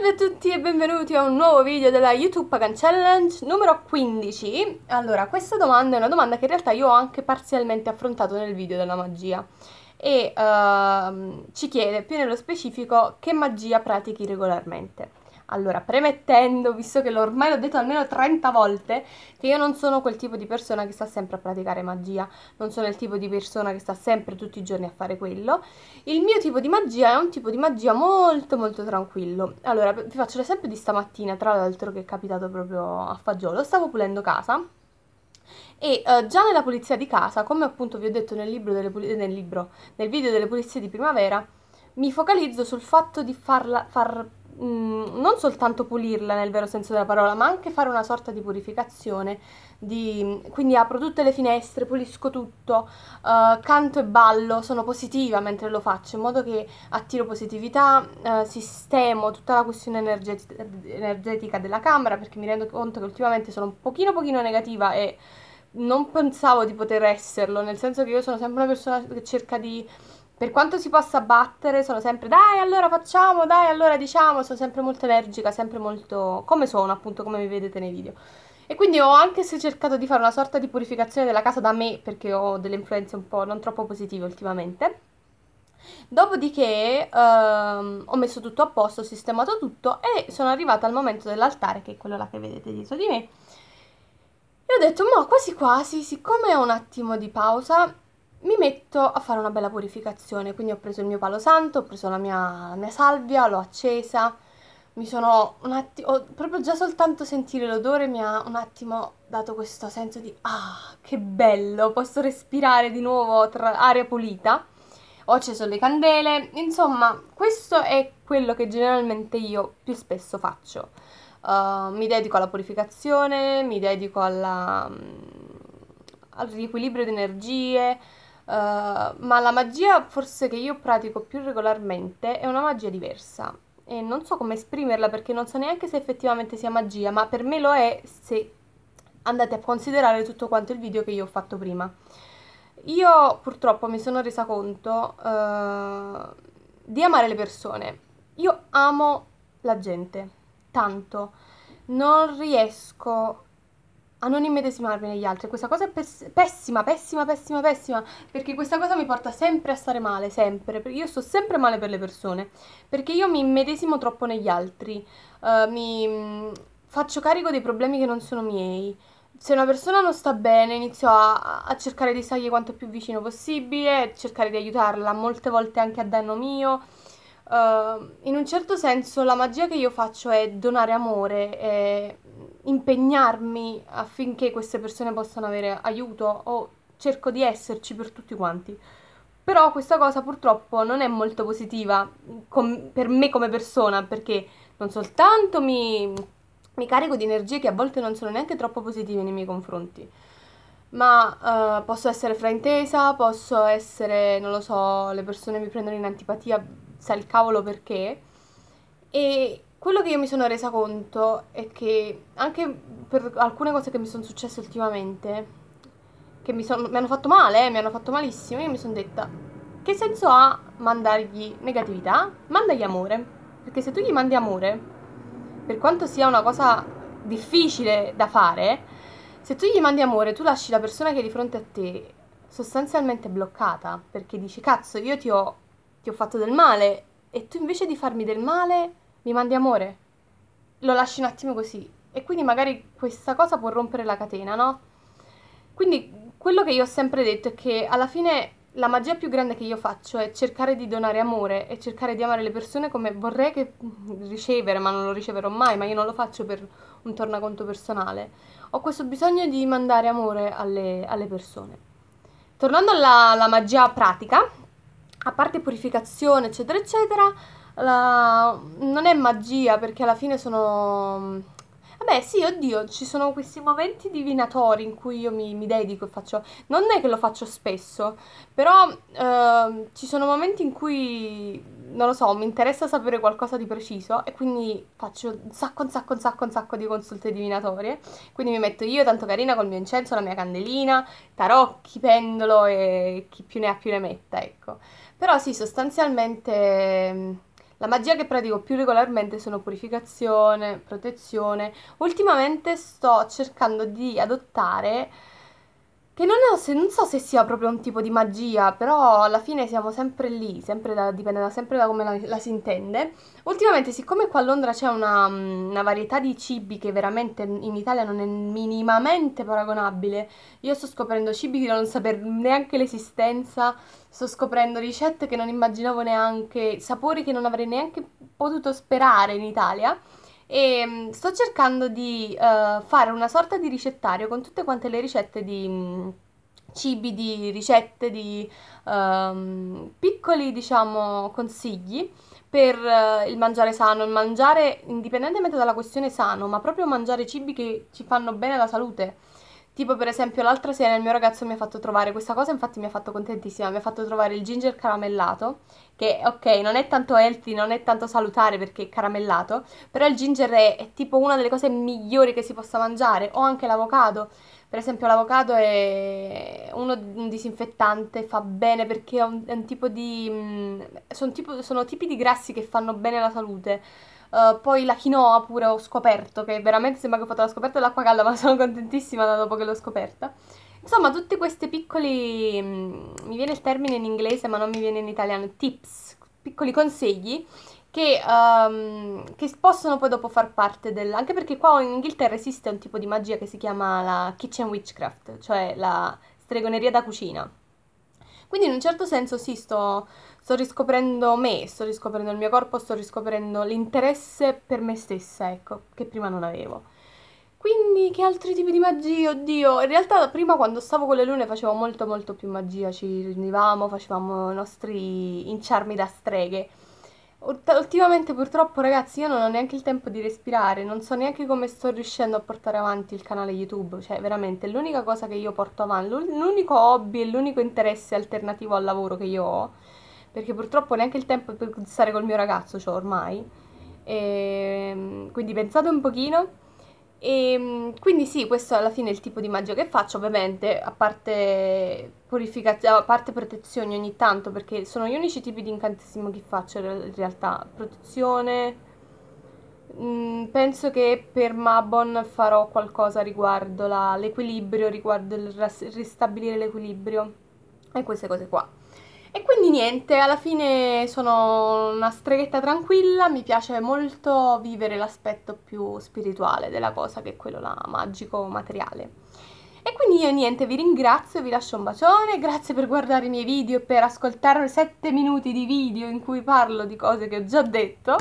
Salve a tutti e benvenuti a un nuovo video della YouTube Pagan Challenge numero 15 Allora, questa domanda è una domanda che in realtà io ho anche parzialmente affrontato nel video della magia e uh, ci chiede più nello specifico che magia pratichi regolarmente allora, premettendo, visto che l'ho ormai l'ho detto almeno 30 volte, che io non sono quel tipo di persona che sta sempre a praticare magia, non sono il tipo di persona che sta sempre tutti i giorni a fare quello. Il mio tipo di magia è un tipo di magia molto molto tranquillo. Allora, vi faccio l'esempio di stamattina, tra l'altro che è capitato proprio a fagiolo. Stavo pulendo casa, e eh, già nella pulizia di casa, come appunto vi ho detto nel, puli- nel, libro, nel video delle pulizie di primavera, mi focalizzo sul fatto di farla, far Mm, non soltanto pulirla nel vero senso della parola, ma anche fare una sorta di purificazione, di, quindi apro tutte le finestre, pulisco tutto, uh, canto e ballo, sono positiva mentre lo faccio, in modo che attiro positività, uh, sistemo tutta la questione energet- energetica della camera, perché mi rendo conto che ultimamente sono un pochino pochino negativa e non pensavo di poter esserlo, nel senso che io sono sempre una persona che cerca di per quanto si possa battere, sono sempre dai, allora facciamo, dai, allora diciamo, sono sempre molto energica, sempre molto come sono, appunto, come mi vedete nei video. E quindi ho anche se cercato di fare una sorta di purificazione della casa da me, perché ho delle influenze un po' non troppo positive ultimamente. Dopodiché ehm, ho messo tutto a posto, ho sistemato tutto e sono arrivata al momento dell'altare, che è quello là che vedete dietro di me. E ho detto, ma quasi quasi, siccome ho un attimo di pausa, mi metto a fare una bella purificazione, quindi ho preso il mio palo santo, ho preso la mia, mia salvia, l'ho accesa, mi sono un attimo, proprio già soltanto sentire l'odore mi ha un attimo dato questo senso di ah, che bello, posso respirare di nuovo tra aria pulita. Ho acceso le candele, insomma, questo è quello che generalmente io più spesso faccio. Uh, mi dedico alla purificazione, mi dedico alla, mm, al riequilibrio di energie, eh, ma la magia forse che io pratico più regolarmente è una magia diversa e non so come esprimerla perché non so neanche se effettivamente sia magia, ma per me lo è se andate a considerare tutto quanto il video che io ho fatto prima. Io purtroppo mi sono resa conto uh, di amare le persone. Io amo la gente, tanto. Non riesco a non immedesimarmi negli altri. Questa cosa è pess- pessima, pessima, pessima, pessima, perché questa cosa mi porta sempre a stare male, sempre, perché io sto sempre male per le persone, perché io mi immedesimo troppo negli altri, uh, mi mh, mm, faccio carico dei problemi che non sono miei. Se una persona non sta bene, inizio a, a cercare di stargli quanto più vicino possibile, cercare di aiutarla, molte volte anche a danno mio. Uh, in un certo senso la magia che io faccio è donare amore, è impegnarmi affinché queste persone possano avere aiuto o cerco di esserci per tutti quanti. Però questa cosa purtroppo non è molto positiva com- per me come persona perché non soltanto mi, mi carico di energie che a volte non sono neanche troppo positive nei miei confronti, ma uh, posso essere fraintesa, posso essere, non lo so, le persone mi prendono in antipatia, sa il cavolo perché, e, quello che io mi sono resa conto è che anche per alcune cose che mi sono successe ultimamente, che mi, son, mi hanno fatto male, eh, mi hanno fatto malissimo, io mi sono detta, che senso ha mandargli negatività? Mandagli amore, perché se tu gli mandi amore, per quanto sia una cosa difficile da fare, se tu gli mandi amore, tu lasci la persona che è di fronte a te sostanzialmente bloccata, perché dici cazzo, io ti ho, ti ho fatto del male e tu invece di farmi del male gli mandi amore, lo lasci un attimo così. E quindi magari questa cosa può rompere la catena, no? Quindi quello che io ho sempre detto è che alla fine la magia più grande che io faccio è cercare di donare amore e cercare di amare le persone come vorrei che ricevere, ma non lo riceverò mai, ma io non lo faccio per un tornaconto personale. Ho questo bisogno di mandare amore alle, alle persone. Tornando alla, alla magia pratica, a parte purificazione, eccetera, eccetera, la... non è magia perché alla fine sono... Mm, vabbè sì, oddio, ci sono questi momenti divinatori in cui io mi, mi dedico e faccio... Non è che lo faccio spesso, però eh, ci sono momenti in cui, non lo so, mi interessa sapere qualcosa di preciso e quindi faccio un sacco, un sacco, un sacco, un sacco di consulte divinatorie. Quindi mi metto io, tanto carina, col mio incenso, la mia candelina, tarocchi, pendolo e chi più ne ha più ne metta, ecco. Però sì, sostanzialmente mm, la magia che pratico più regolarmente sono purificazione, protezione. Ultimamente sto cercando di adottare che non, ho, se, non so se sia proprio un tipo di magia, però alla fine siamo sempre lì, sempre da, dipende da, sempre da come la, la, si intende. Ultimamente, siccome qua a Londra c'è una, mm, una, varietà di cibi che veramente in Italia non è minimamente paragonabile, io sto scoprendo cibi che non sapevo neanche l'esistenza, sto scoprendo ricette che non immaginavo neanche, sapori che non avrei neanche potuto sperare in Italia e ehm, sto cercando di uh, fare una sorta di ricettario con tutte quante le ricette di mm, cibi, di ricette, di uh, piccoli diciamo consigli per uh, il mangiare sano, il mangiare indipendentemente dalla questione sano, ma proprio mangiare cibi che ci fanno bene alla salute Tipo per esempio l'altra sera il mio ragazzo mi ha fatto trovare questa cosa, infatti mi ha fatto contentissima, mi ha fatto trovare il ginger caramellato, che ok, non è tanto healthy, non è tanto salutare perché è caramellato, però il ginger è, è tipo una delle cose migliori che si possa mangiare, o anche l'avocado. Per esempio l'avocado è uno, un disinfettante, fa bene perché è un, è un tipo di... Mh, mm, sono, tipo, sono tipi di grassi che fanno bene alla salute. Uh, poi la quinoa pure ho scoperto, che veramente sembra che ho fatto la scoperta dell'acqua calda, ma sono contentissima da dopo che l'ho scoperta. Insomma, tutti questi piccoli, mh, mm, mi viene il termine in inglese ma non mi viene in italiano, tips, piccoli consigli che, um, che, possono poi dopo far parte del... anche perché qua in Inghilterra esiste un tipo di magia che si chiama la kitchen witchcraft, cioè la stregoneria da cucina. Quindi in un certo senso sì, sto, sto riscoprendo me, sto riscoprendo il mio corpo, sto riscoprendo l'interesse per me stessa, ecco, che prima non avevo. Quindi che altri tipi di magia? Oddio, in realtà prima quando stavo con le lune facevo molto molto più magia, ci riunivamo, facevamo i nostri inciarmi da streghe ultimamente purtroppo ragazzi io non ho neanche il tempo di respirare, non so neanche come sto riuscendo a portare avanti il canale YouTube, cioè veramente l'unica cosa che io porto avanti, l'unico hobby e l'unico interesse alternativo al lavoro che io ho, perché purtroppo neanche il tempo per stare col mio ragazzo ho cioè, ormai, e, ehm, quindi pensate un pochino e ehm, quindi sì, questo alla fine è il tipo di magia che faccio, ovviamente, a parte purificazione, a parte protezioni ogni tanto, perché sono gli unici tipi di incantesimo che faccio in realtà. Protezione, mm, penso che per Mabon farò qualcosa riguardo la, l'equilibrio, riguardo il ristabilire l'equilibrio e queste cose qua. E quindi niente, alla fine sono una streghetta tranquilla, mi piace molto vivere l'aspetto più spirituale della cosa che è quello là, magico, materiale. E quindi io niente, vi ringrazio, vi lascio un bacione, grazie per guardare i miei video e per ascoltare 7 minuti di video in cui parlo di cose che ho già detto.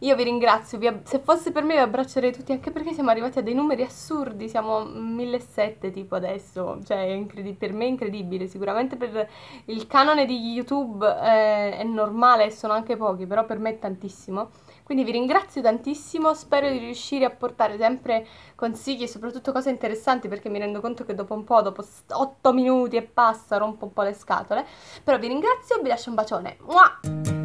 Io vi ringrazio, vi se fosse per me vi abbraccerei tutti, anche perché siamo arrivati a dei numeri assurdi, siamo 1.700 tipo adesso, cioè per me è incredibile, sicuramente per il canone di YouTube eh, è normale, sono anche pochi, però per me è tantissimo. Quindi vi ringrazio tantissimo, spero di riuscire a portare sempre consigli e soprattutto cose interessanti perché mi rendo conto fatto che dopo un po', dopo 8 minuti e passa, rompo un po' le scatole. Però vi ringrazio, vi lascio un bacione. Muah!